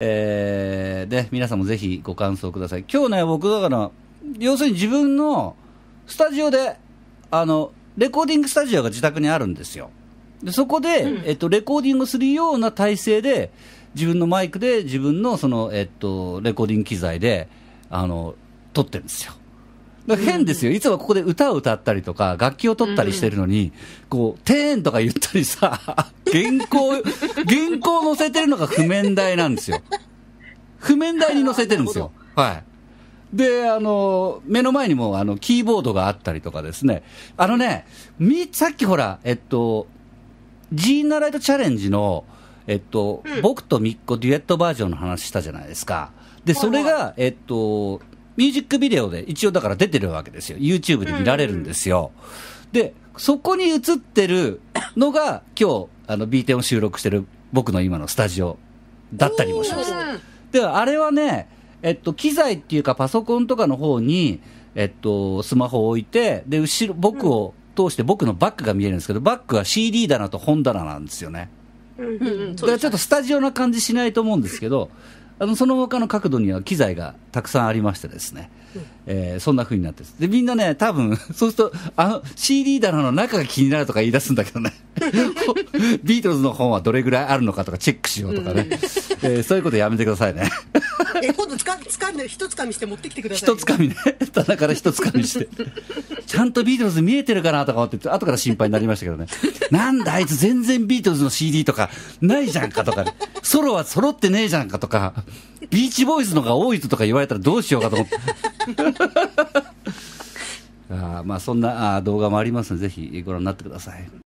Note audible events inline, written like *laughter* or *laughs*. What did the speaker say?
えー、で、皆さんもぜひご感想ください。今日ね、僕だから、要するに自分のスタジオで、あの、レコーディングスタジオが自宅にあるんですよ。でそこで、うん、えっと、レコーディングするような体制で、自分のマイクで、自分のその、えっと、レコーディング機材で、あの、撮ってるんですよ。変ですよ、いつもここで歌を歌ったりとか、楽器を取ったりしてるのに、こう、テーンとか言ったりさ、*laughs* 原稿、原稿載せてるのが譜面台なんですよ。譜面台に載せてるんですよ。はい。で、あの、目の前にも、あの、キーボードがあったりとかですね。あのね、み、さっきほら、えっと、ジーナライトチャレンジの、えっと、うん、僕とみっこデュエットバージョンの話したじゃないですか。で、それが、えっと、ミュージックビデオで一応だから出てるわけですよ。YouTube で見られるんですよ。で、そこに映ってるのが、今日、あの、B10 を収録してる僕の今のスタジオだったりもします。で、あれはね、えっと、機材っていうかパソコンとかの方に、えっと、スマホを置いて、で、後ろ、僕を通して僕のバックが見えるんですけど、バックは CD 棚と本棚なんですよね。だからちょっとスタジオな感じしないと思うんですけど、あのその他の角度には機材がたくさんありましてですね、うん、えー、そんなふうになってでみんなね、多分 *laughs* そうするとあの CD 棚の中が気になるとか言い出すんだけどね *laughs* ビートルズの本はどれぐらいあるのかとかチェックしようとかね、うん、えー、そういうことやめてくださいね。え今度つか、つかんで、ひとつかみして持ってきてください、ね。ひとつかみね、*laughs* 棚からひとつかみして。ちゃんとビートルズ見えてるかなとか思って、後から心配になりましたけどね、*laughs* なんだあいつ全然ビートルズの CD とかないじゃんかとか、ね、ソロは揃ってねえじゃんかとか、ビーチボーイズのが多いとか言われたらどうしようかと思って。*laughs* あまあそんな動画もありますので、ぜひご覧になってください。